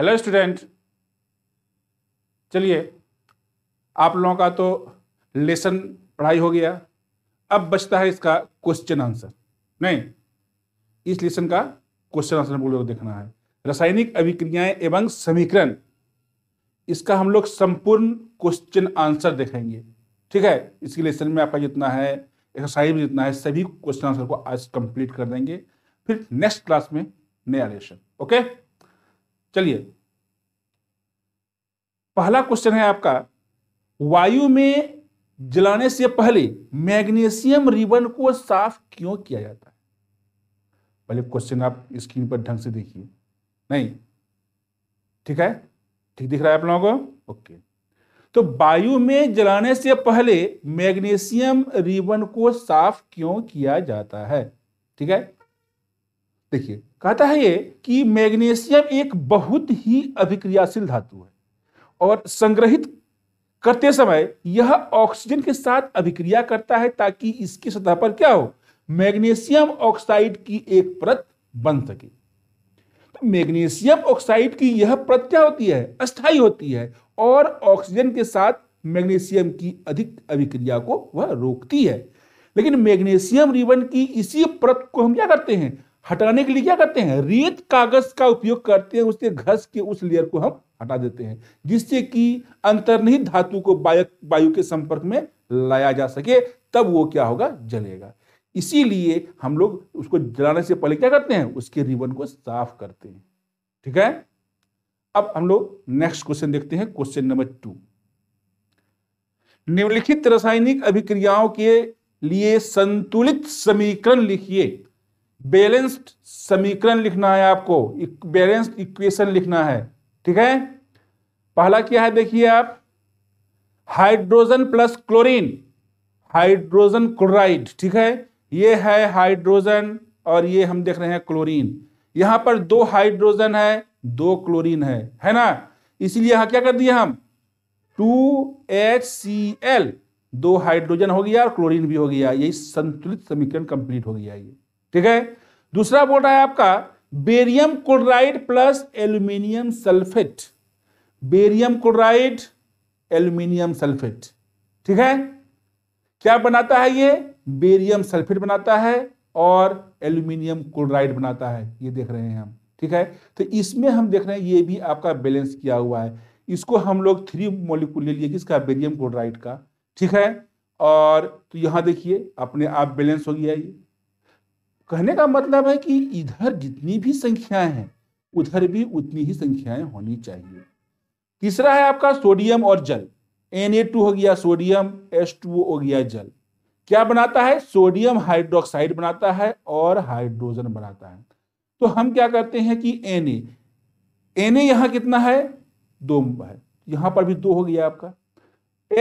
hello student चलिए आप लोगों का तो लेसन पढ़ाई हो गया अब बचता है इसका क्वेश्चन आंसर नहीं इस लेसन का क्वेश्चन आंसर हम लोग देखना है रासायनिक अभिक्रियाएं एवं समीकरण इसका हम लोग संपूर्ण क्वेश्चन आंसर देखेंगे ठीक है इसके लेसन में आपका जितना है एक्सरसाइज जितना है सभी क्वेश्चन आंसर को आज कंप्लीट कर देंगे फिर नेक्स्ट क्लास में नया लेसन ओके चलिए पहला क्वेश्चन है आपका वायु में जलाने से पहले मैग्नीशियम रिबन को साफ क्यों किया जाता है पहले क्वेश्चन आप स्क्रीन पर ढंग से देखिए नहीं ठीक है ठीक दिख रहा है आप लोगों को ओके तो वायु में जलाने से पहले मैग्नीशियम रिबन को साफ क्यों किया जाता है ठीक है देखिए कहता है ये कि मैग्नीशियम एक बहुत ही अभिक्रियाशील धातु है और संग्रहित करते समय यह ऑक्सीजन के साथ अभिक्रिया करता है ताकि इसकी सतह पर क्या हो मैग्नीशियम ऑक्साइड की एक परत बन सके तो मैग्नीशियम ऑक्साइड की यह परत क्या होती है अस्थाई होती है और ऑक्सीजन के साथ मैग्नीशियम की अधिक अभिक्रिया को वह रोकती है लेकिन मैग्नीशियम रिबन की इसी परत को हम क्या करते हैं हटाने के लिए क्या करते हैं रेत कागज का उपयोग करते हैं उसके घस के उस लेयर को हम हटा देते हैं जिससे कि अंतर्निहित धातु को वायु के संपर्क में लाया जा सके तब वो क्या होगा जलेगा इसीलिए हम लोग उसको जलाने से पहले क्या करते हैं उसके रिबन को साफ करते हैं ठीक है अब हम लोग नेक्स्ट क्वेश्चन देखते हैं क्वेश्चन नंबर टू निम्नलिखित रासायनिक अभिक्रियाओं के लिए संतुलित समीकरण लिखिए बैलेंस्ड समीकरण लिखना है आपको बैलेंस्ड इक्वेशन लिखना है ठीक है पहला क्या है देखिए आप hydrogen plus chlorine hydrogen chloride ठीक है ये है हाइड्रोजन और ये हम देख रहे हैं क्लोरीन यहां पर दो हाइड्रोजन है दो क्लोरीन है है ना इसीलिए यहां क्या कर दिया हम टू एच सी एल दो हाइड्रोजन हो गया और क्लोरीन भी हो गया यही संतुलित समीकरण कंप्लीट हो गया ये ठीक है दूसरा बोर्ड है आपका barium chloride plus aluminium sulphate barium chloride aluminium sulphate ठीक है क्या बनाता है ये बेरियम सल्फेट बनाता है और एल्यूमिनियम क्लोराइड बनाता है ये देख रहे हैं हम ठीक है तो इसमें हम देख रहे हैं ये भी आपका बैलेंस किया हुआ है इसको हम लोग थ्री मोलिकुल ले लिए किसका बेरियम क्लोराइड का ठीक है और तो यहां देखिए अपने आप बैलेंस हो गया ये कहने का मतलब है कि इधर जितनी भी संख्याएं हैं उधर भी उतनी ही संख्याएं होनी चाहिए तीसरा है आपका सोडियम और जल टू हो गया सोडियम टू हो गया जल क्या बनाता है सोडियम हाइड्रोक्साइड बनाता है और हाइड्रोजन बनाता है तो हम क्या करते हैं कि एन एन ए यहाँ कितना है दो है यहाँ पर भी दो हो गया आपका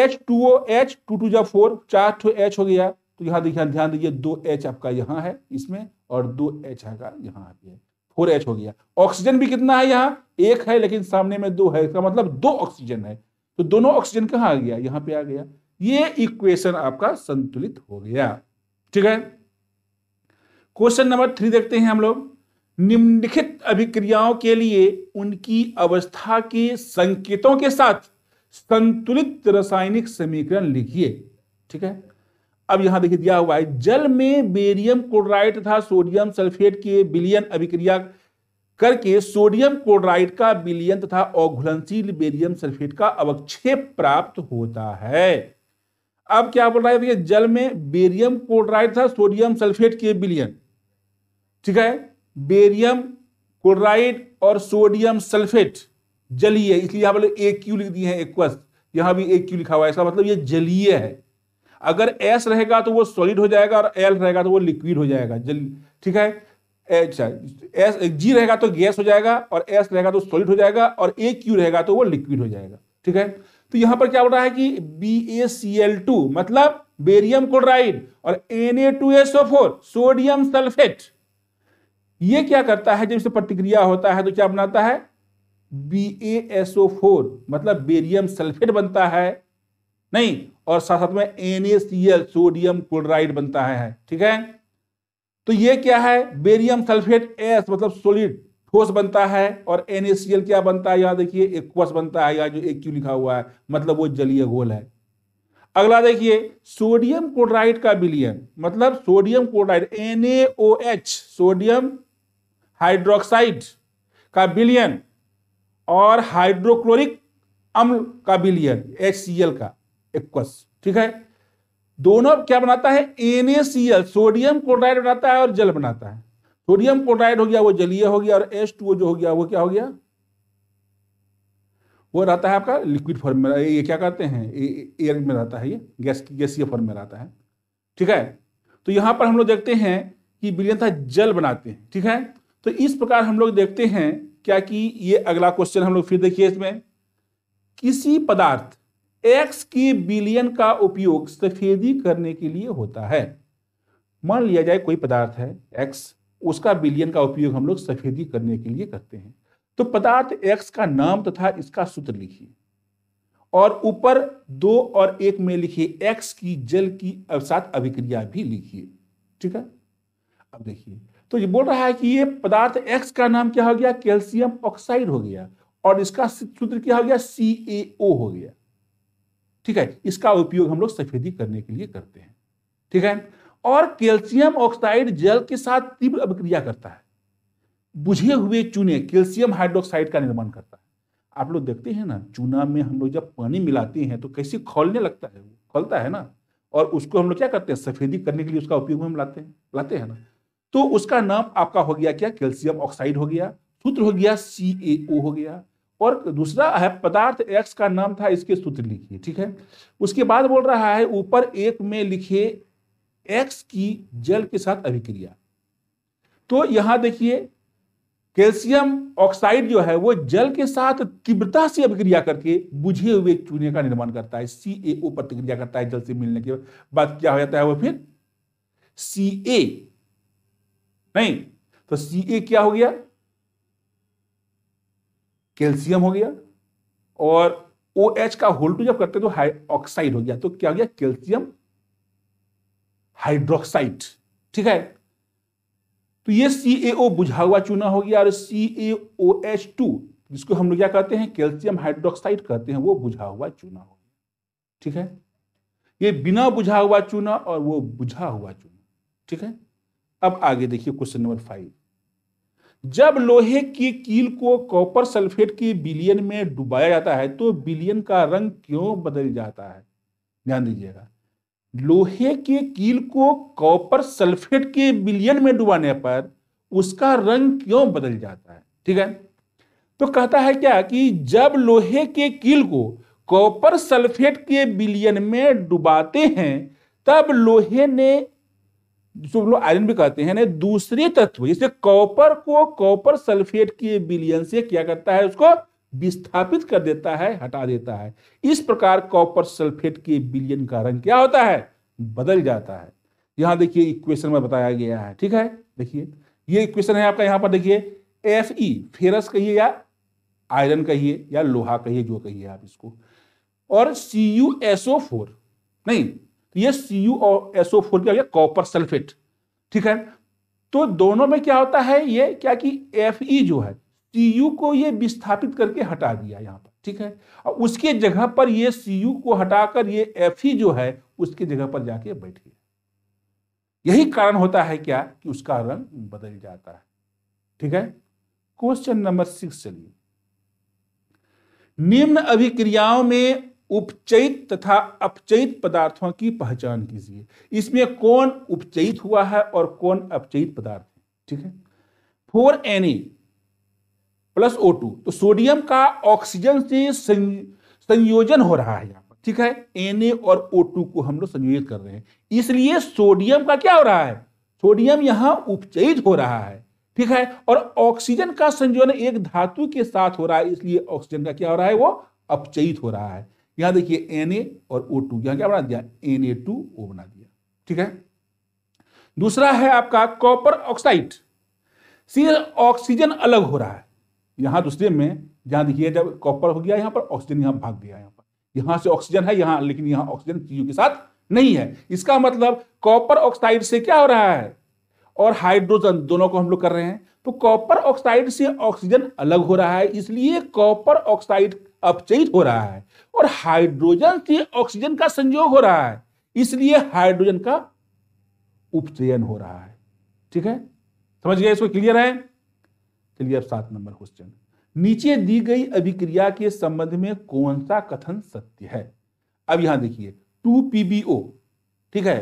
H two O H two two जब फोर चार एच हो गया तो यहाँ देखिए ध्यान दीजिए दो एच आपका यहाँ है इसमें और दो एच आपका यहाँ भी है फोर एच हो गया ऑक्सीजन भी कितना है यहाँ एक है लेकिन सामने में दो है इसका मतलब दो ऑक्सीजन है तो दोनों ऑक्सीजन कहाँ आ गया यहाँ पे आ गया ये इक्वेशन आपका संतुलित हो गया ठीक है क्वेश्चन नंबर थ्री देखते हैं हम लोग निम्नलिखित अभिक्रियाओं के लिए उनकी अवस्था के संकेतों के साथ संतुलित रासायनिक समीकरण लिखिए ठीक है अब यहां देखिए दिया हुआ है जल में बेरियम क्लोराइड तथा सोडियम सल्फेट के बिलियन अभिक्रिया करके सोडियम क्लोराइड का बिलियन तथा अघुलनशील बेरियम सल्फेट का अवक्षेप प्राप्त होता है अब क्या बोल रहा है भैया जल में बेरियम क्लोराइड था सोडियम सल्फेट के बिलियन ठीक है बेरियम क्लोराइड और सोडियम सल्फेट जलीय इसलिए यहां बोले एक क्यू लिख दिए हैं एक्वस यहां भी एक क्यू लिखा हुआ है इसका मतलब ये जलीय है अगर एस रहेगा तो वो सॉलिड हो जाएगा और एल रहेगा तो वो लिक्विड हो जाएगा जल ठीक है अच्छा एस जी रहेगा तो गैस हो जाएगा और एस रहेगा तो सॉलिड हो जाएगा और ए क्यू रहेगा तो वो लिक्विड हो जाएगा ठीक है तो यहां पर क्या हो रहा है कि B A C L two मतलब बेरियम क्लोराइड और N A two S O four sodium sulphate ये क्या करता है जब इससे प्रतिक्रिया होता है तो क्या बनाता है B A S O four मतलब बेरियम सल्फेट बनता है नहीं और साथ साथ में एन सोडियम क्लोराइड बनता है ठीक है तो ये क्या है बेरियम सल्फेट एस मतलब सोलिड ठोस बनता है और एन क्या बनता है यहां देखिए एक्वस बनता है यहाँ जो एक क्यू लिखा हुआ है मतलब वो जलीय घोल है अगला देखिए सोडियम क्लोराइड का बिलियन मतलब sodium chloride NaOH sodium hydroxide का बिलियन और हाइड्रोक्लोरिक अम्ल का बिलियन एच का एक्वस ठीक है दोनों क्या बनाता है एनएसीएल सोडियम क्लोराइड बनाता है और जल बनाता है सोडियम क्लोराइड हो गया वो जलीय हो गया और एस टू जो हो गया वो क्या हो गया वो रहता है आपका लिक्विड फॉर्म में ये क्या कहते हैं एयर में रहता है ये गैस गैसीय फॉर्म में रहता है ठीक है तो यहां पर हम लोग देखते हैं कि बिलियन था जल बनाते हैं ठीक है तो इस प्रकार हम लोग देखते हैं क्या कि ये अगला क्वेश्चन हम लोग फिर देखिए इसमें किसी पदार्थ एक्स के बिलियन का उपयोग सफेदी करने के लिए होता है मान लिया जाए कोई पदार्थ है एक्स उसका बिलियन का उपयोग हम लोग सफेदी करने के लिए करते हैं तो पदार्थ एक्स का नाम तथा इसका सूत्र लिखिए और ऊपर दो और एक में लिखिए एक्स की जल की अवसात अभिक्रिया भी लिखिए ठीक है अब देखिए तो ये बोल रहा है कि ये पदार्थ एक्स का नाम क्या हो गया कैल्शियम ऑक्साइड हो गया और इसका सूत्र क्या हो गया सी हो गया ठीक है इसका उपयोग हम लोग सफेदी करने के लिए करते हैं ठीक है और कैल्शियम ऑक्साइड जल के साथ तीव्र अभिक्रिया करता है बुझे हुए चूने कैल्शियम हाइड्रोक्साइड का निर्माण करता है आप लोग देखते हैं ना चूना में हम लोग जब पानी मिलाते हैं तो कैसे खोलने लगता है खोलता है ना और उसको हम लोग क्या करते हैं सफेदी करने के लिए उसका उपयोग हम लाते हैं लाते हैं ना तो उसका नाम आपका हो गया क्या कैल्शियम ऑक्साइड हो गया सूत्र हो गया सी हो गया और दूसरा है पदार्थ एक्स का नाम था इसके सूत्र लिखिए ठीक है उसके बाद बोल रहा है ऊपर एक में लिखे एक्स की जल के साथ अभिक्रिया तो यहां देखिए कैल्शियम ऑक्साइड जो है वो जल के साथ तीव्रता से अभिक्रिया करके बुझे हुए चूने का निर्माण करता है सी प्रतिक्रिया करता है जल से मिलने के बाद क्या हो जाता है वो फिर सी नहीं तो सी क्या हो गया कैल्शियम हो गया और ओ एच का होल टू जब करते हैं तो ऑक्साइड हो गया तो क्या हो गया कैल्शियम हाइड्रोक्साइड ठीक है तो ये CaO बुझा हुआ चूना हो गया और सी एच टू जिसको हम लोग क्या कहते हैं कैल्शियम हाइड्रोक्साइड कहते हैं वो बुझा हुआ चूना हो गया ठीक है ये बिना बुझा हुआ चूना और वो बुझा हुआ चूना ठीक है अब आगे देखिए क्वेश्चन नंबर फाइव जब लोहे की कील को कॉपर सल्फेट की बिलियन में डुबाया जाता है तो बिलियन का रंग क्यों बदल जाता है ध्यान दीजिएगा लोहे के कील को कॉपर सल्फेट के बिलियन में डुबाने पर उसका रंग क्यों बदल जाता है ठीक है तो कहता है क्या कि जब लोहे के कील को कॉपर सल्फेट के बिलियन में डुबाते हैं तब लोहे ने जो लोग आयरन भी कहते हैं दूसरे तत्व जैसे कॉपर को कॉपर सल्फेट की विलियन से क्या करता है उसको विस्थापित कर देता है हटा देता है इस प्रकार कॉपर सल्फेट के विलियन का रंग क्या होता है बदल जाता है यहां देखिए इक्वेशन में बताया गया है ठीक है देखिए ये इक्वेशन है आपका यहां पर देखिए एफ ई फेरस कहिए या आयरन कहिए या लोहा कहिए जो कहिए आप इसको और सी यू एसओ फोर नहीं तो ये सी यू और एसओ फोर क्या हो गया कॉपर सल्फेट ठीक है तो दोनों में क्या होता है ये क्या कि एफ ई जो है सी यू को ये विस्थापित करके हटा दिया यहाँ पर ठीक है और उसके जगह पर ये सी यू को हटाकर ये एफ ई जो है उसकी जगह पर जाके बैठ गया यही कारण होता है क्या कि उसका रंग बदल जाता है ठीक है क्वेश्चन नंबर सिक्स चलिए निम्न अभिक्रियाओं में उपचयित तथा अपचयित पदार्थों की पहचान कीजिए इसमें कौन उपचयित हुआ है और कौन अपचयित पदार्थ है ठीक है four N A plus O two तो सोडियम का ऑक्सीजन से संयोजन हो रहा है यहां पर ठीक है एन और ओ टू को हम लोग संयोजित कर रहे हैं इसलिए सोडियम का क्या हो रहा है सोडियम यहां उपचयित हो रहा है ठीक है और ऑक्सीजन का संयोजन एक धातु के साथ हो रहा है इसलिए ऑक्सीजन का क्या हो रहा है वो अपचयित हो रहा है यहां देखिए एन और ओ टू यहां क्या बना दिया एन ए टू ओ बना दिया ठीक है दूसरा है आपका कॉपर ऑक्साइड सीधे ऑक्सीजन अलग हो रहा है यहां दूसरे में जहां देखिए जब कॉपर हो गया यहां पर ऑक्सीजन यहां भाग गया यहां पर यहां से ऑक्सीजन है यहां लेकिन यहां ऑक्सीजन चीजों के साथ नहीं है इसका मतलब कॉपर ऑक्साइड से क्या हो रहा है और हाइड्रोजन दोनों को हम लोग कर रहे हैं तो कॉपर ऑक्साइड से ऑक्सीजन अलग हो रहा है इसलिए कॉपर ऑक्साइड अपचयित हो रहा है और हाइड्रोजन से ऑक्सीजन का संयोग हो रहा है इसलिए हाइड्रोजन का उपचयन हो रहा है ठीक है समझ गए इसको क्लियर है चलिए अब सात नंबर क्वेश्चन नीचे दी गई अभिक्रिया के संबंध में कौन सा कथन सत्य है अब यहां देखिए टू पीबीओ ठीक है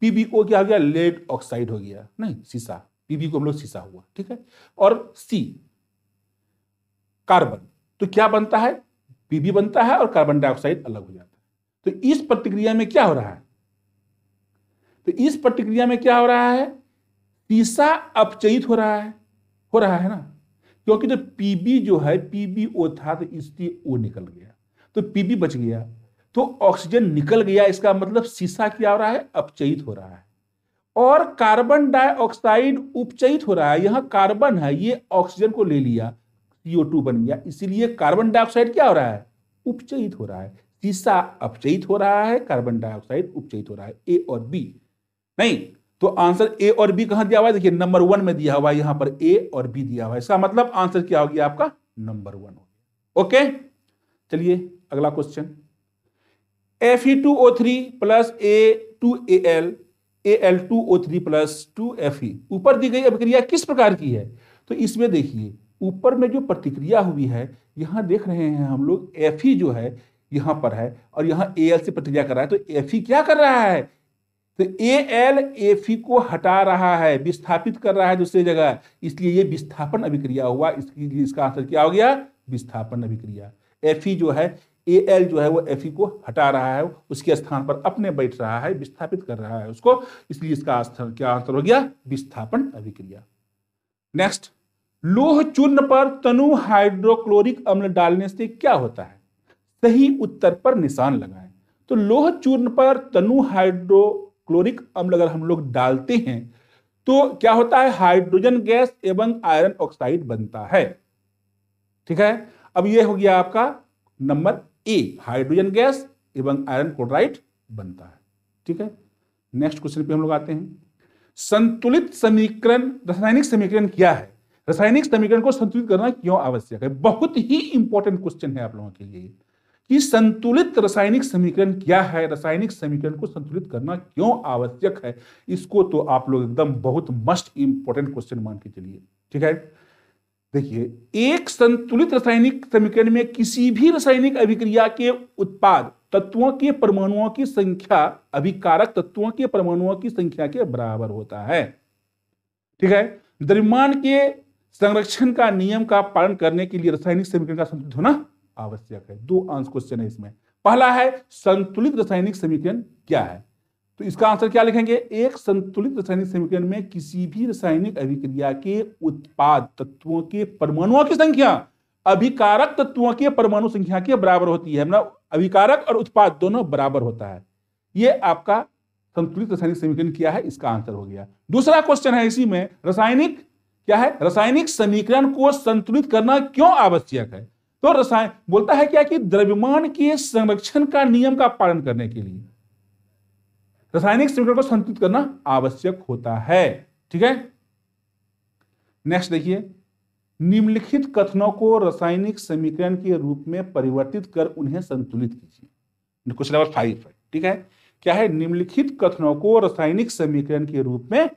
पीबीओ क्या हो गया लेड ऑक्साइड हो गया नहीं सीसा पीबी को हम लोग सीसा हुआ ठीक है और सी कार्बन तो क्या बनता है पीबी बनता है और कार्बन डाइऑक्साइड अलग हो जाता है तो इस प्रतिक्रिया में क्या हो रहा है तो इस प्रतिक्रिया में क्या हो रहा है तीसा अपचयित हो रहा है हो रहा है ना क्योंकि जो पीबी जो है पीबीओ था तो इसलिए ओ निकल गया तो पीबी बच गया तो ऑक्सीजन निकल गया इसका मतलब सीसा क्या हो रहा है अपचयित हो रहा है और कार्बन डाइऑक्साइड उपचयित हो रहा है यहां कार्बन है ये ऑक्सीजन को ले लिया CO2 बन गया इसीलिए कार्बन डाइऑक्साइड क्या हो रहा है उपचयित हो रहा है सीसा अपचयित हो रहा है कार्बन डाइऑक्साइड उपचयित हो रहा है ए और बी नहीं तो आंसर ए और बी कहां दिया हुआ है देखिए नंबर वन में दिया हुआ है यहां पर ए और बी दिया हुआ है इसका मतलब आंसर क्या हो गया आपका नंबर वन हो गया ओके चलिए अगला question F E two O three plus A two A L A L two O three plus two F E ऊपर दी गई अभिक्रिया किस प्रकार की है तो इसमें देखिए ऊपर में जो प्रतिक्रिया हुई है यहाँ देख रहे हैं हम लोग एफ ई जो है यहाँ पर है और यहाँ ए एल से प्रतिक्रिया कर रहा है तो एफ क्या कर रहा है तो ए एल एफ को हटा रहा है विस्थापित कर रहा है दूसरी जगह इसलिए ये विस्थापन अभिक्रिया हुआ इसकी इसका आंसर क्या हो गया विस्थापन अभिक्रिया एफ ई जो है ए एल जो है वो एफ को हटा रहा है उसके स्थान पर अपने बैठ रहा है विस्थापित कर रहा है उसको इसलिए इसका आंसर क्या आंसर हो गया विस्थापन अभिक्रिया नेक्स्ट लोह चूर्ण पर तनु हाइड्रोक्लोरिक अम्ल डालने से क्या होता है सही उत्तर पर निशान लगाएं तो लोह चूर्ण पर तनु हाइड्रोक्लोरिक अम्ल अगर हम लोग डालते हैं तो क्या होता है हाइड्रोजन गैस एवं आयरन ऑक्साइड बनता है ठीक है अब यह हो गया आपका नंबर ए हाइड्रोजन गैस एवं आयरन क्लोराइड बनता है ठीक है नेक्स्ट क्वेश्चन पे हम लोग आते हैं संतुलित समीकरण रासायनिक समीकरण क्या है रासायनिक समीकरण को संतुलित करना क्यों आवश्यक है बहुत ही इंपॉर्टेंट क्वेश्चन है आप लोगों के लिए कि संतुलित रासायनिक समीकरण क्या है रासायनिक समीकरण को संतुलित करना क्यों आवश्यक है इसको तो आप लोग एकदम बहुत मस्ट इंपॉर्टेंट क्वेश्चन मान के चलिए ठीक है देखिए एक संतुलित रासायनिक समीकरण में किसी भी रासायनिक अभिक्रिया के उत्पाद तत्वों के परमाणुओं की संख्या अभिकारक तत्वों के परमाणुओं की संख्या के बराबर होता है ठीक है द्रव्यमान के संरक्षण का नियम का पालन करने के लिए रासायनिक समीकरण का संतुलित होना आवश्यक है दो आंसर क्वेश्चन है इसमें पहला है संतुलित रासायनिक समीकरण क्या है तो इसका आंसर क्या लिखेंगे एक संतुलित रासायनिक समीकरण में किसी भी रासायनिक अभिक्रिया के उत्पाद तत्वों के परमाणुओं की संख्या अभिकारक तत्वों के परमाणु संख्या के बराबर होती है मतलब अभिकारक और उत्पाद दोनों बराबर होता है ये आपका संतुलित रासायनिक समीकरण क्या है इसका आंसर हो गया दूसरा क्वेश्चन है इसी में रासायनिक क्या है रासायनिक समीकरण को संतुलित करना क्यों आवश्यक है तो रसायन बोलता है क्या कि द्रव्यमान के संरक्षण का नियम का पालन करने के लिए रासायनिक समीकरण को संतुलित करना आवश्यक होता है ठीक है नेक्स्ट देखिए निम्नलिखित कथनों को रासायनिक समीकरण के रूप में परिवर्तित कर उन्हें संतुलित कीजिए क्वेश्चन नंबर फाइव है ठीक है क्या है निम्नलिखित कथनों को रासायनिक समीकरण के रूप में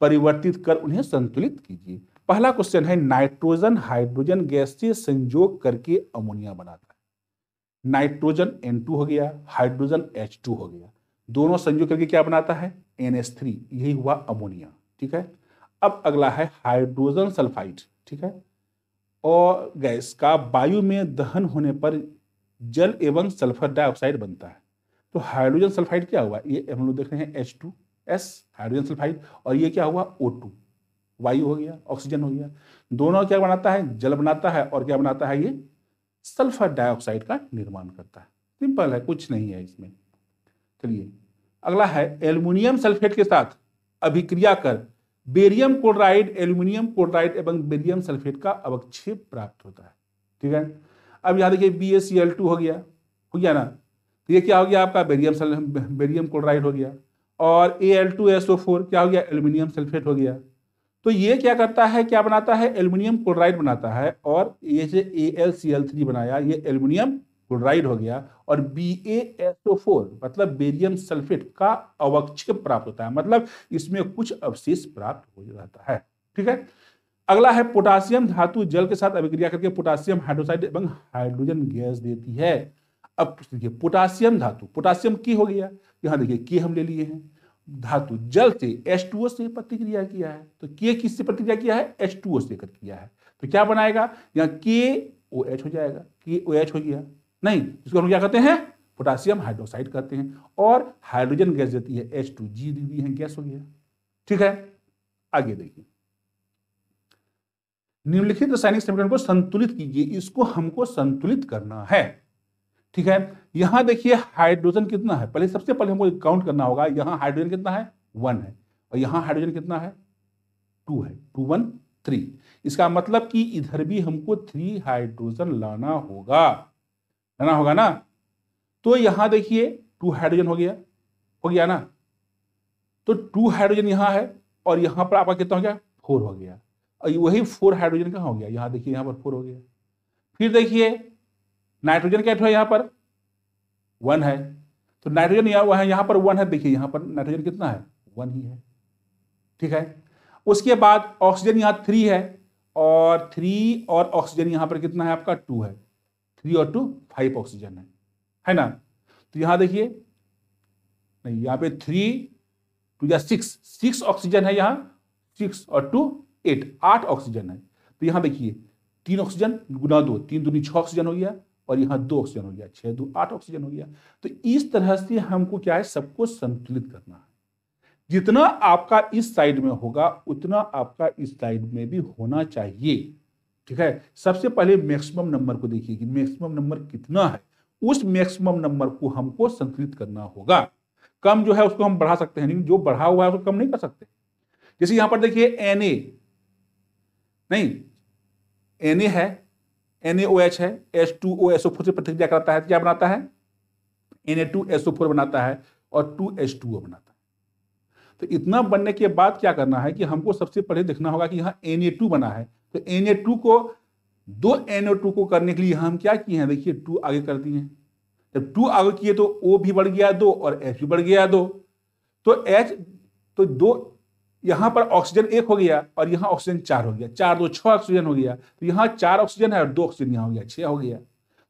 परिवर्तित कर उन्हें संतुलित कीजिए पहला क्वेश्चन है नाइट्रोजन हाइड्रोजन गैस से संयोग करके अमोनिया बनाता है नाइट्रोजन N2 हो गया हाइड्रोजन H2 हो गया दोनों संयोग करके क्या बनाता है NH3 यही हुआ अमोनिया ठीक है अब अगला है हाइड्रोजन सल्फाइड ठीक है और गैस का वायु में दहन होने पर जल एवं सल्फर डाइऑक्साइड बनता है तो हाइड्रोजन सल्फाइड क्या हुआ ये हम लोग देख रहे हैं H two S hydrogen sulphide और ये क्या हुआ ओ टू वायु हो गया ऑक्सीजन हो गया दोनों क्या बनाता है जल बनाता है और क्या बनाता है ये सल्फर डाइऑक्साइड का निर्माण करता है सिंपल है कुछ नहीं है इसमें चलिए अगला है एल्यूमिनियम सल्फेट के साथ अभिक्रिया कर बेरियम क्लोराइड एल्यूमिनियम क्लोराइड एवं बेरियम सल्फेट का अवक्षेप प्राप्त होता है ठीक है अब यहाँ देखिए बी हो गया हो गया ना तो ये क्या हो गया आपका बेरियम बेरियम क्लोराइड हो गया और A L two S O four क्या हो गया एल्यूमिनियम सल्फेट हो गया तो ये क्या करता है क्या बनाता है एल्यूमिनियम क्लोराइड बनाता है और ये जो A L C L three बनाया ये एल्यूमिनियम क्लोराइड हो गया और B A S O four मतलब बेरियम सल्फेट का अवक्षेप प्राप्त होता है मतलब इसमें कुछ अवशेष प्राप्त हो जाता है ठीक है अगला है पोटासियम धातु जल के साथ अभिक्रिया करके पोटासियम हाइड्रोसाइड एवं हाइड्रोजन गैस देती है अब देखिए पोटासियम धातु पोटासियम की हो गया यहाँ देखिए के हम ले लिए हैं धातु जल से टू ओ से प्रतिक्रिया किया है तो के किससे प्रतिक्रिया किया है ओ से प्रतिक्रिया है तो क्या बनाएगा यहाँ के ओ एच हो जाएगा के ओ एच हो गया नहीं इसको हम क्या कहते हैं पोटासियम हाइड्रोक्साइड कहते हैं और हाइड्रोजन गैस देती है एच टू जी दी है गैस हो गया ठीक है आगे देखिए निम्नलिखित रासायनिक समीकरण को संतुलित कीजिए इसको हमको संतुलित करना है ठीक है यहां देखिए हाइड्रोजन कितना है पहले सबसे पहले हमको काउंट करना होगा यहां हाइड्रोजन कितना है वन है और यहां हाइड्रोजन कितना है टू है टू वन थ्री इसका मतलब कि इधर भी हमको थ्री हाइड्रोजन लाना होगा लाना होगा ना तो यहां देखिए टू हाइड्रोजन हो गया हो गया ना तो टू हाइड्रोजन यहां है और यहां पर आपका कितना हो गया फोर हो गया और वही फोर हाइड्रोजन कहा हो गया यहां देखिए यहां पर फोर हो गया फिर देखिए नाइट्रोजन क्या है यहाँ पर वन है तो नाइट्रोजन यहाँ हुआ है यहाँ पर वन है देखिए यहाँ पर नाइट्रोजन कितना है वन ही है ठीक है उसके बाद ऑक्सीजन यहाँ थ्री है और थ्री और ऑक्सीजन यहाँ पर कितना है आपका टू है थ्री और टू फाइव ऑक्सीजन है है ना तो यहाँ देखिए नहीं यहाँ पे थ्री टू या सिक्स सिक्स ऑक्सीजन है यहाँ सिक्स और टू एट आठ ऑक्सीजन है तो यहाँ देखिए तीन ऑक्सीजन गुना दो तीन दूनी छः ऑक्सीजन हो गया और यहाँ दो ऑक्सीजन हो गया छः दो आठ ऑक्सीजन हो गया तो इस तरह से हमको क्या है सबको संतुलित करना है जितना आपका इस साइड में होगा उतना आपका इस साइड में भी होना चाहिए ठीक है सबसे पहले मैक्सिमम नंबर को देखिए कि मैक्सिमम नंबर कितना है उस मैक्सिमम नंबर को हमको संतुलित करना होगा कम जो है उसको हम बढ़ा सकते हैं जो बढ़ा हुआ है उसको कम नहीं कर सकते जैसे यहां पर देखिए एन ए नहीं एन ए है एन है S two O S O four से प्रतिक्रिया कराता है तो क्या बनाता है N A two S O four बनाता है और टू एस टू ओ बनाता है तो इतना बनने के बाद क्या करना है कि हमको सबसे पहले देखना होगा कि यहाँ एन ए टू बना है तो एन ए टू को दो एन ओ टू को करने के लिए हम क्या किए हैं देखिए टू आगे कर दिए हैं जब टू आगे किए तो ओ भी बढ़ गया दो और एच भी बढ़ गया दो तो एच तो दो यहाँ पर ऑक्सीजन एक हो गया और यहाँ ऑक्सीजन चार हो गया चार दो छः ऑक्सीजन हो गया तो यहाँ चार ऑक्सीजन है और दो ऑक्सीजन यहाँ हो गया छः हो गया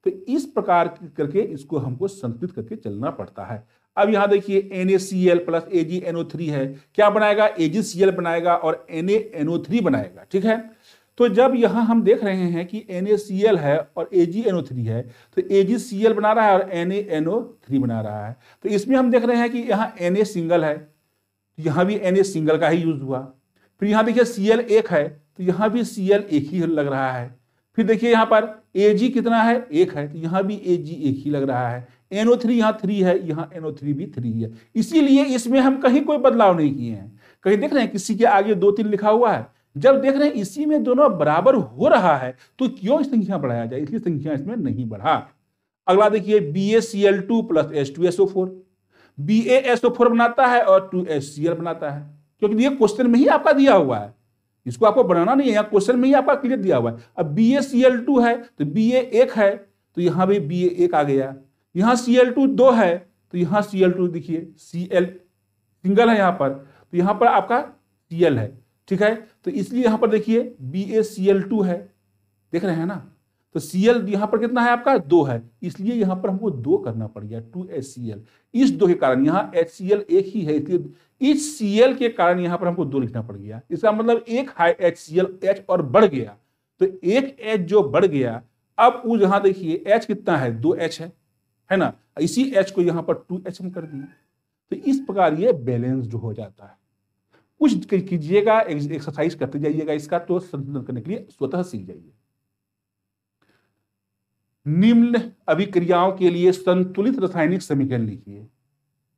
तो इस प्रकार करके इसको हमको संतुलित करके चलना पड़ता है अब यहाँ देखिए N A C L plus A G N O three है क्या बनाएगा ए जी सी एल बनाएगा और N A N O three बनाएगा ठीक है तो जब यहाँ हम देख रहे हैं कि एन ए सी एल है और ए जी एन ओ थ्री है तो ए जी सी एल बना रहा है और N A N O three बना रहा है तो इसमें हम देख रहे हैं कि यहाँ एन ए सिंगल है तो यहाँ भी एन सिंगल का ही यूज हुआ फिर यहाँ देखिए सी एल एक है तो यहाँ भी सी एल एक ही लग रहा है फिर देखिए यहाँ पर ए जी कितना है एक है तो यहाँ भी ए जी एक ही लग रहा है एनओ थ्री यहाँ थ्री है यहाँ एनओ थ्री भी थ्री है इसीलिए इसमें हम कहीं कोई बदलाव नहीं किए हैं कहीं देख रहे हैं किसी के आगे दो तीन लिखा हुआ है जब देख रहे हैं इसी में दोनों बराबर हो रहा है तो क्यों संख्या बढ़ाया जाए इसलिए संख्या इसमें नहीं बढ़ा अगला देखिए B S C L two plus S two S O four B A S O four बनाता है और टू एस सी एल बनाता है क्योंकि ये क्वेश्चन में ही आपका दिया हुआ है इसको आपको बनाना नहीं है यहाँ क्वेश्चन में ही आपका क्लियर दिया हुआ है अब B A C L two है तो बी ए एक है तो यहाँ भी बी ए एक आ गया यहाँ सी एल टू दो है तो यहाँ सी एल टू देखिए सी एल सिंगल है यहाँ पर तो यहाँ पर आपका सी एल है ठीक है तो इसलिए यहाँ पर देखिए B A C L two है देख रहे हैं ना तो सी यहां यहाँ पर कितना है आपका दो है इसलिए यहां पर हमको दो करना पड़ गया टू एच सी एल इस दो के कारण यहाँ एच सी एल एक ही है इसलिए इस सी एल के कारण यहां पर हमको दो लिखना पड़ गया इसका मतलब एक high H C L H और बढ़ गया तो एक एच जो बढ़ गया अब वो जहां देखिए एच कितना है दो एच है है ना इसी एच को यहाँ पर टू एच हम कर दिए तो इस प्रकार ये बैलेंस्ड हो जाता है कुछ कीजिएगा एक्सरसाइज करते जाइएगा इसका तो संतुलन करने के लिए स्वतः सीख जाइए निम्न अभिक्रियाओं के लिए संतुलित रासायनिक समीकरण लिखिए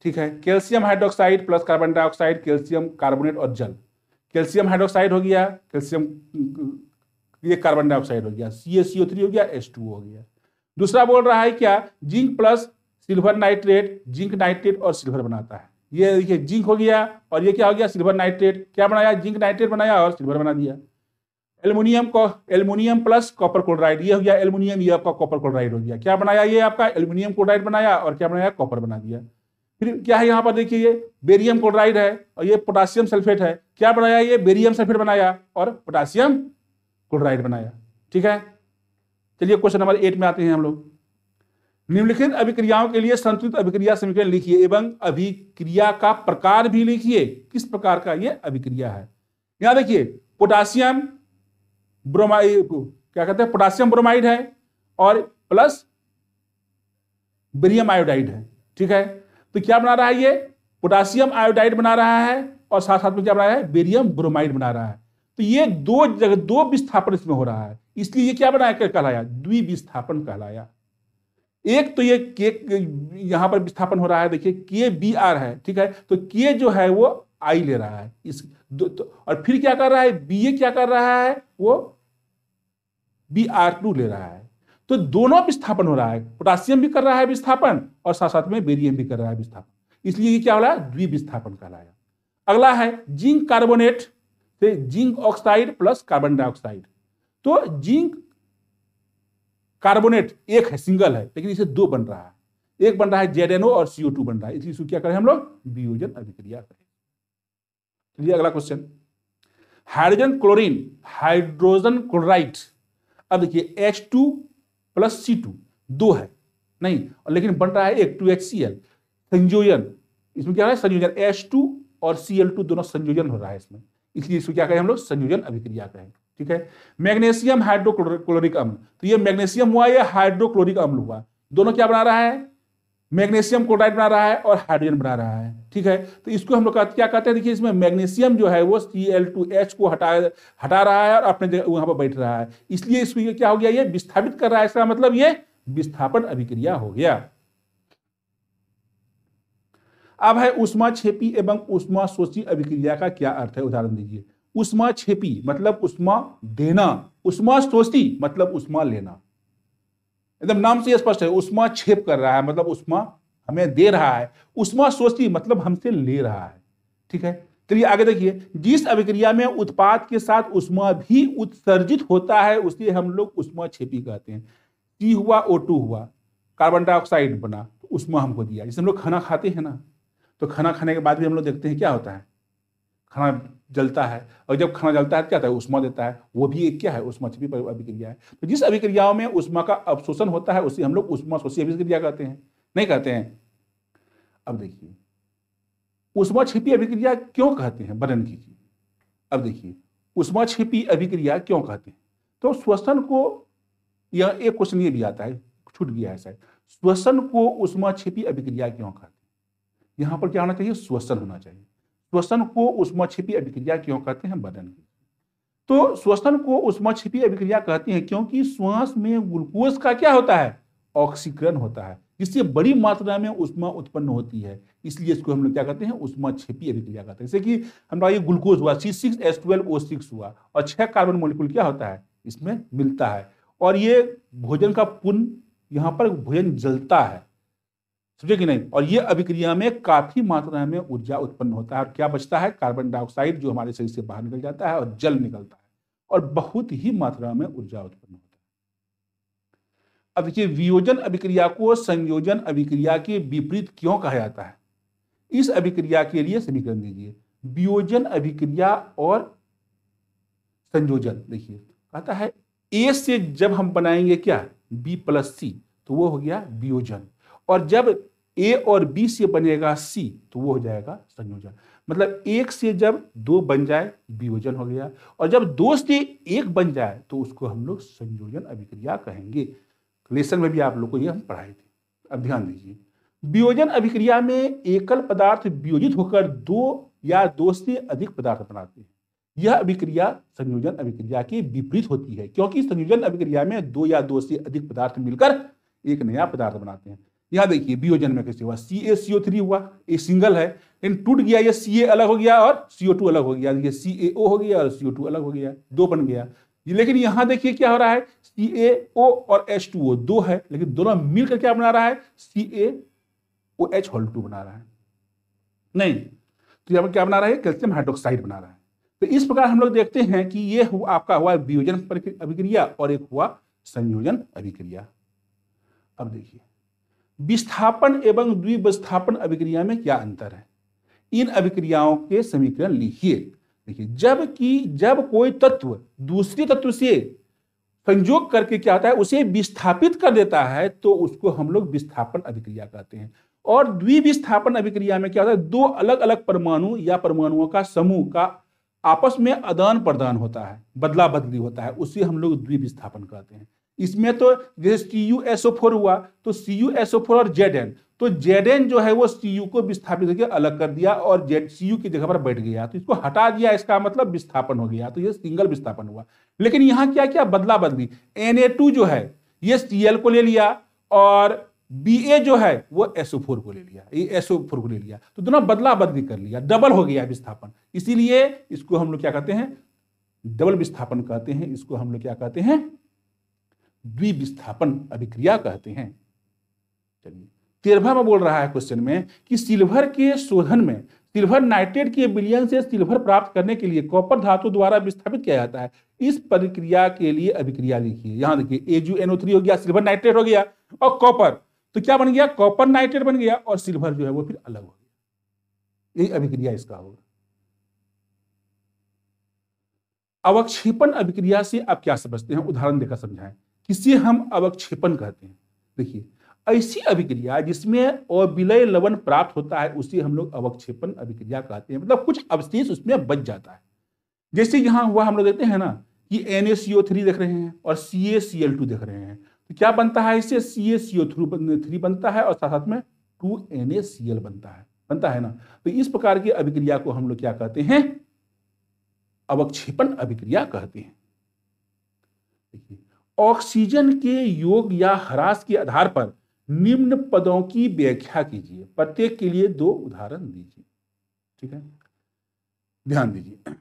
ठीक है calcium hydroxide plus carbon dioxide calcium carbonate और जल कैल्शियम हाइड्रोक्साइड हो गया कैल्शियम ये कार्बन डाइऑक्साइड हो गया सी एस थ्री हो गया एस टू हो गया दूसरा बोल रहा है क्या zinc plus silver nitrate zinc nitrate और सिल्वर बनाता है ये देखिए जिंक हो गया और ये क्या हो गया सिल्वर नाइट्रेट क्या बनाया जिंक नाइट्रेट बनाया और सिल्वर बना दिया एल्यूमिनियम को प्लस कॉपर क्लोराइड ये हो गया एलमोनियम ये आपका कॉपर क्लोराइड हो गया क्या बनाया ये आपका एल्यूमिनियम क्लोराइड बनाया और क्या बनाया कॉपर बना दिया फिर क्या है यहाँ पर देखिए ये बेरियम क्लोराइड है और ये पोटासियम सल्फेट है क्या बनाया ये बेरियम सल्फेट बनाया और पोटासियम क्लोराइड बनाया ठीक है चलिए क्वेश्चन नंबर एट में आते हैं हम लोग निम्नलिखित अभिक्रियाओं के लिए संतुलित अभिक्रिया समीकरण लिखिए एवं अभिक्रिया का प्रकार भी लिखिए किस प्रकार का ये अभिक्रिया है यहाँ देखिए पोटासियम ब्रोमाइड क्या कहते हैं पोटासियम ब्रोमाइड है और प्लस बेरियम आयोडाइड है ठीक है तो क्या बना रहा है ये पोटासियम आयोडाइड बना रहा है और साथ साथ में क्या बना रहा है बेरियम ब्रोमाइड बना रहा है तो ये दो जगह दो विस्थापन इसमें हो रहा है इसलिए ये क्या बनाया कहलाया द्विविस्थापन कहलाया एक तो ये के यहां पर विस्थापन हो रहा है देखिए के बी आर है ठीक है तो के जो है वो आई ले रहा है इस तो, और फिर क्या कर रहा है बी ए क्या कर रहा है वो बी आर टू ले रहा है तो दोनों विस्थापन हो रहा है पोटासियम भी कर रहा है विस्थापन और साथ साथ में बेरियम भी कर रहा है विस्थापन इसलिए ये क्या हो रहा है द्विविस्थापन कहलाया अगला है जिंक कार्बोनेट से zinc oxide plus carbon dioxide तो जिंक कार्बोनेट एक है सिंगल है लेकिन इसे दो बन रहा है एक बन रहा है जेड और सीओ टू बन रहा है इसलिए इसको क्या करें हम लोग वियोजन अभिक्रिया करें चलिए अगला question hydrogen chlorine hydrogen chloride अब देखिए H two plus C two दो है नहीं लेकिन बन रहा है एक टू एच सी एल संयोजन इसमें क्या है संयोजन एच टू और सी एल टू दोनों संयोजन हो रहा है इसमें इसलिए इसको क्या कहें हम लोग संयोजन अभिक्रिया कहें ठीक है मैग्नेशियम हाइड्रोक्लोरिक अम्ल तो ये मैग्नेशियम हुआ या हाइड्रोक्लोरिक अम्ल हुआ दोनों क्या बना रहा है मैग्नीशियम क्लोराइड बना रहा है और हाइड्रोजन बना रहा है ठीक है तो इसको हम लोग क्या कहते हैं देखिए इसमें मैग्नीशियम जो है वो सी एल टू एच को हटा हटा रहा है और अपने जगह वहां पर बैठ रहा है इसलिए इसमें क्या हो गया ये विस्थापित कर रहा है इसका मतलब ये विस्थापन अभिक्रिया हो गया अब है उष्मा छेपी एवं उष्मा सोची अभिक्रिया का क्या अर्थ है उदाहरण दीजिए उष्मा छेपी मतलब उष्मा देना उष्मा शोषी मतलब उष्मा लेना एकदम नाम से स्पष्ट है उष्मा छेप कर रहा है मतलब उष्मा हमें दे रहा है उष्मा सोचती मतलब हमसे ले रहा है ठीक है चलिए आगे देखिए जिस अभिक्रिया में उत्पाद के साथ उष्मा भी उत्सर्जित होता है उसे हम लोग उष्मा छेपी कहते हैं टी हुआ ओ टू हुआ कार्बन डाइऑक्साइड बना तो उष्मा हमको दिया जैसे हम लोग खाना खाते हैं ना तो खाना खाने के बाद भी हम लोग देखते हैं क्या होता है खाना जलता है और जब खाना जलता है तो क्या होता है उष्मा देता है वो भी एक क्या है उष्मा छिपी अभिक्रिया है तो जिस अभिक्रियाओं में उष्मा का अवशोषण होता है उसी हम लोग उष्मा शोषी अभिक्रिया कहते हैं नहीं कहते हैं अब देखिए उष्मा छिपी अभिक्रिया क्यों कहते हैं वर्णन कीजिए अब देखिए उष्मा छिपी अभिक्रिया क्यों कहते हैं तो श्वसन को यह एक क्वेश्चन ये भी आता है छूट गया है शायद श्वसन को उष्मा छिपी अभिक्रिया क्यों कहते हैं यहां पर क्या होना चाहिए श्वसन होना चाहिए श्वसन को उष्मा छिपी अभिक्रिया क्यों कहते हैं बदन की तो श्वसन को उष्मा छिपी अभिक्रिया कहते हैं क्योंकि श्वास में ग्लूकोज का क्या होता है ऑक्सीकरण होता है जिससे बड़ी मात्रा में उष्मा उत्पन्न होती है इसलिए इसको हम लोग क्या कहते हैं उष्मा छिपी अभिक्रिया कहते हैं जैसे कि हमारा ये ग्लूकोज हुआ C six S twelve O six हुआ और छह कार्बन मोलिकुल क्या होता है इसमें मिलता है और ये भोजन का पुन यहाँ पर भोजन जलता है समझे कि नहीं और ये अभिक्रिया में काफी मात्रा में ऊर्जा उत्पन्न होता है और क्या बचता है कार्बन डाइऑक्साइड जो हमारे शरीर से बाहर निकल जाता है और जल निकलता है और बहुत ही मात्रा में ऊर्जा उत्पन्न होता है अब देखिए वियोजन अभिक्रिया को संयोजन अभिक्रिया के विपरीत क्यों कहा जाता है इस अभिक्रिया के लिए समीकरण दीजिए वियोजन अभिक्रिया और संयोजन देखिए कहता है ए से जब हम बनाएंगे क्या बी प्लस सी तो वो हो गया वियोजन और जब ए और बी से बनेगा सी तो वो हो जाएगा संयोजन मतलब एक से जब दो बन जाए वियोजन हो गया और जब दो से एक बन जाए तो उसको हम लोग संयोजन अभिक्रिया कहेंगे लेसन में भी आप लोग को ये हम पढ़ाए थे अब ध्यान दीजिए वियोजन अभिक्रिया में एकल पदार्थ वियोजित होकर दो या दो से अधिक पदार्थ बनाते हैं यह अभिक्रिया संयोजन अभिक्रिया के विपरीत होती है क्योंकि संयोजन अभिक्रिया में दो या दो से अधिक पदार्थ मिलकर एक नया पदार्थ बनाते हैं यहाँ देखिए बियोजन में कैसे हुआ सी ए सी ओ थ्री हुआ ये सिंगल है लेकिन टूट गया ये सी ए अलग हो गया और सीओ टू अलग हो गया ये सी ए ओ हो गया और सी ओ टू अलग हो गया दो बन गया लेकिन यहाँ देखिए क्या हो रहा है सी ए ओ और एच टू ओ दो है लेकिन दोनों मिलकर क्या बना रहा है C A O H whole two बना रहा है नहीं तो यहाँ पर क्या बना रहा है कैल्शियम हाइड्रोक्साइड बना रहा है तो इस प्रकार हम लोग देखते हैं कि ये हुआ आपका हुआ वियोजन अभिक्रिया और एक हुआ संयोजन अभिक्रिया अब देखिए विस्थापन एवं द्विविस्थापन अभिक्रिया में क्या अंतर है इन अभिक्रियाओं के समीकरण लिखिए देखिए जबकि जब कोई तत्व दूसरे तत्व से संयोग करके क्या होता है उसे विस्थापित कर देता है तो उसको हम लोग विस्थापन अभिक्रिया कहते हैं और द्विविस्थापन अभिक्रिया में क्या होता है दो अलग अलग परमाणु या परमाणुओं का समूह का आपस में आदान प्रदान होता है बदला बदली होता है उसे हम लोग द्विविस्थापन कहते हैं इसमें तो जैसे C U S O four हुआ तो C U S O four और जेड एन तो जेड एन जो है वो सी यू को विस्थापित करके अलग कर दिया और जेड सी यू की जगह पर बैठ गया तो इसको हटा दिया इसका मतलब विस्थापन हो गया तो ये सिंगल विस्थापन हुआ लेकिन यहाँ क्या क्या बदला बदली एन ए टू जो है ये सी एल को ले लिया और बी ए जो है वो एसओ फोर को ले लिया ये एसओ फोर को ले लिया तो दोनों बदला बदली कर लिया डबल हो गया विस्थापन इसीलिए इसको हम लोग क्या कहते हैं डबल विस्थापन कहते हैं इसको हम लोग क्या कहते हैं द्विविस्थापन अभिक्रिया कहते हैं चलिए में बोल रहा है क्वेश्चन में कि सिल्वर के शोधन में सिल्वर नाइट्रेट की बिलियन से सिल्वर प्राप्त करने के लिए कॉपर धातु द्वारा विस्थापित किया जाता है इस प्रतिक्रिया के लिए अभिक्रिया लिखिए यहां देखिए एजू थ्री हो गया सिल्वर नाइट्रेट हो गया और कॉपर तो क्या बन गया कॉपर नाइट्रेट बन गया और सिल्वर जो है वो फिर अलग हो गया यही अभिक्रिया इसका होगा अवक्षेपण अभिक्रिया से आप क्या समझते हैं उदाहरण देकर समझाएं किसे हम अवक्षेपण कहते हैं देखिए ऐसी अभिक्रिया जिसमें और विलय लवण प्राप्त होता है उसे हम लोग अवक्षेपण अभिक्रिया कहते हैं मतलब कुछ अवशेष उसमें बच जाता है जैसे यहां हुआ हम लोग देखते हैं ना कि एन देख रहे हैं और सी देख रहे हैं तो क्या बनता है इससे सी ए सी ओ थ्रू थ्री बनता है और साथ साथ में two N A C L बनता है बनता है ना तो इस प्रकार की अभिक्रिया को हम लोग क्या कहते हैं अवक्षेपण अभिक्रिया कहते हैं देखिए ऑक्सीजन के योग या ह्रास के आधार पर निम्न पदों की व्याख्या कीजिए प्रत्येक के लिए दो उदाहरण दीजिए ठीक है ध्यान दीजिए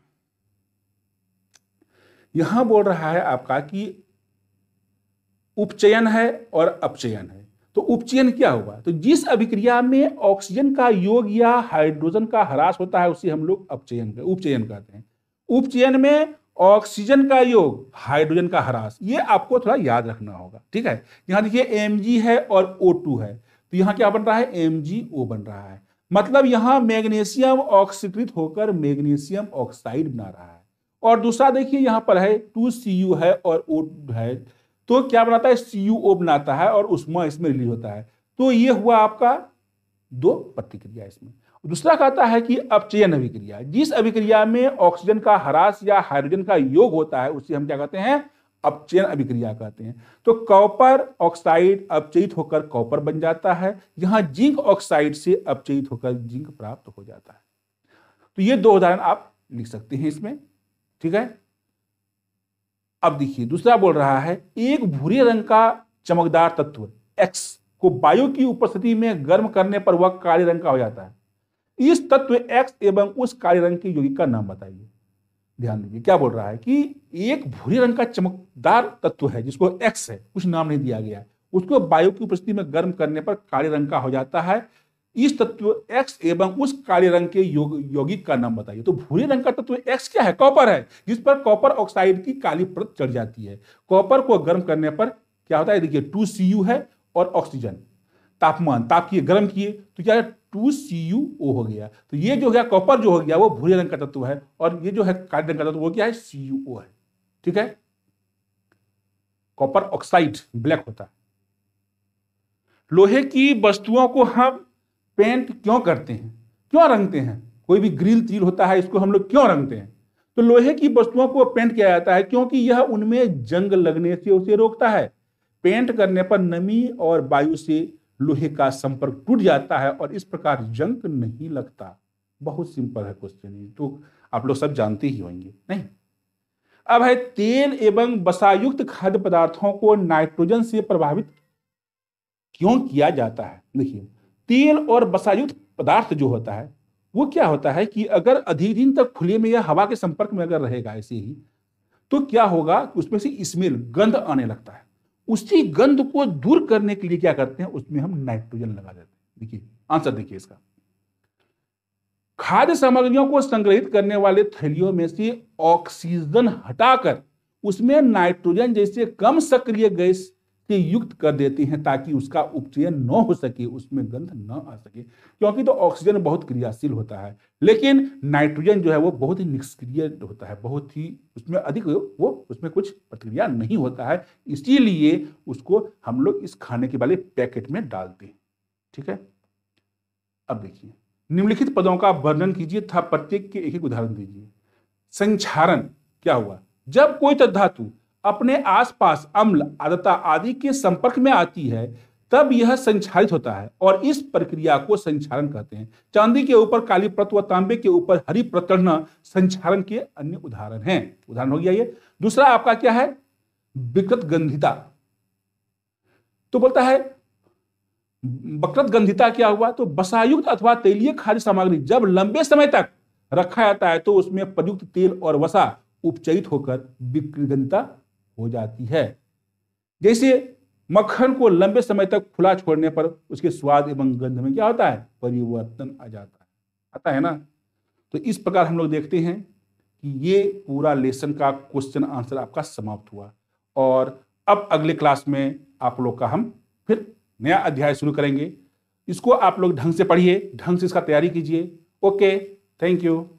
यहां बोल रहा है आपका कि उपचयन है और अपचयन है तो उपचयन क्या हुआ तो जिस अभिक्रिया में ऑक्सीजन का योग या हाइड्रोजन का ह्रास होता है उसे हम लोग अपचयन उपचयन कहते हैं उपचयन में ऑक्सीजन का योग हाइड्रोजन का ह्रास ये आपको थोड़ा याद रखना होगा ठीक है यहाँ देखिए एम है और ओ है तो यहाँ क्या बन रहा है एम बन रहा है मतलब यहाँ मैग्नीशियम ऑक्सीकृत होकर मैग्नीशियम ऑक्साइड बना रहा है और दूसरा देखिए यहाँ पर है टू सी यू है और ओ है तो क्या बनाता है सी यू ओ बनाता है और उसमें इसमें रिलीज होता है तो ये हुआ आपका दो प्रतिक्रिया इसमें दूसरा कहता है कि अपचयन अभिक्रिया जिस अभिक्रिया में ऑक्सीजन का हरास या हाइड्रोजन का योग होता है उसे हम क्या कहते हैं अपचयन अभिक्रिया कहते हैं तो कॉपर ऑक्साइड अपचयित होकर कॉपर बन जाता है यहां जिंक ऑक्साइड से अपचयित होकर जिंक प्राप्त हो जाता है तो ये दो उदाहरण आप लिख सकते हैं इसमें ठीक है अब देखिए दूसरा बोल रहा है एक भूरे रंग का चमकदार तत्व एक्स को वायु की उपस्थिति में गर्म करने पर वह काले रंग का हो जाता है इस तत्व एक्स एवं उस काले रंग के योगी का नाम बताइए ध्यान दीजिए क्या बोल रहा है कि एक भूरे रंग का चमकदार तत्व है जिसको एक्स है कुछ नाम नहीं दिया गया है उसको वायु की उपस्थिति में गर्म करने पर काले रंग का हो जाता है इस तत्व एक्स एवं उस काले रंग के योग यौगिक का नाम बताइए तो भूरे रंग का तत्व एक्स क्या है कॉपर है जिस पर कॉपर ऑक्साइड की काली परत चढ़ जाती है कॉपर को गर्म करने पर क्या होता है देखिए टू सी यू है और ऑक्सीजन तापमान ताप किए गर्म किए तो क्या टू सी यू ओ हो गया तो ये जो है कॉपर जो हो गया वो भूरे रंग का तत्व है और ये जो है काले रंग का तत्व वो क्या है सी यू ओ है ठीक है कॉपर ऑक्साइड ब्लैक होता है लोहे की वस्तुओं को हम पेंट क्यों करते हैं क्यों रंगते हैं कोई भी ग्रिल तीर होता है इसको हम लोग क्यों रंगते हैं तो लोहे की वस्तुओं को पेंट किया जाता है क्योंकि यह उनमें जंग लगने से उसे रोकता है पेंट करने पर नमी और वायु से लोहे का संपर्क टूट जाता है और इस प्रकार जंग नहीं लगता बहुत सिंपल है क्वेश्चन तो आप लोग सब जानते ही होंगे नहीं अब है तेल एवं बसायुक्त खाद्य पदार्थों को नाइट्रोजन से प्रभावित क्यों किया जाता है देखिए तेल और बसायुक्त पदार्थ जो होता है वो क्या होता है कि अगर अधिक दिन तक खुले में या हवा के संपर्क में अगर रहेगा ऐसे ही तो क्या होगा उसमें से स्मेल गंध आने लगता है उसी गंध को दूर करने के लिए क्या करते हैं उसमें हम नाइट्रोजन लगा देते हैं देखिए आंसर देखिए इसका खाद्य सामग्रियों को संग्रहित करने वाले थैलियों में से ऑक्सीजन हटाकर उसमें नाइट्रोजन जैसे कम सक्रिय गैस से युक्त कर देते हैं ताकि उसका उपचयन न हो सके उसमें गंध न आ सके क्योंकि तो ऑक्सीजन बहुत क्रियाशील होता है लेकिन नाइट्रोजन जो है वो बहुत ही निष्क्रिय होता है बहुत ही उसमें अधिक वो उसमें कुछ प्रतिक्रिया नहीं होता है इसीलिए उसको हम लोग इस खाने के वाले पैकेट में डालते हैं ठीक है अब देखिए निम्नलिखित पदों का वर्णन कीजिए था प्रत्येक के एक एक उदाहरण दीजिए संक्षारण क्या हुआ जब कोई तत्धातु अपने आसपास अम्ल आदता आदि के संपर्क में आती है तब यह संचालित होता है और इस प्रक्रिया को संचालन कहते हैं चांदी के ऊपर काली प्रत व तांबे के ऊपर हरी प्रत चढ़ना संचालन के अन्य उदाहरण हैं उदाहरण हो गया ये दूसरा आपका क्या है विकृत गंधिता तो बोलता है वक्रत गंधिता क्या हुआ तो बसायुक्त अथवा तेलीय खाद्य सामग्री जब लंबे समय तक रखा जाता है तो उसमें प्रयुक्त तेल और वसा उपचयित होकर विकृत गंधिता हो जाती है जैसे मक्खन को लंबे समय तक खुला छोड़ने पर उसके स्वाद एवं गंध में क्या होता है परिवर्तन आ जाता है आता है ना तो इस प्रकार हम लोग देखते हैं कि ये पूरा लेसन का क्वेश्चन आंसर आपका समाप्त हुआ और अब अगले क्लास में आप लोग का हम फिर नया अध्याय शुरू करेंगे इसको आप लोग ढंग से पढ़िए ढंग से इसका तैयारी कीजिए ओके थैंक यू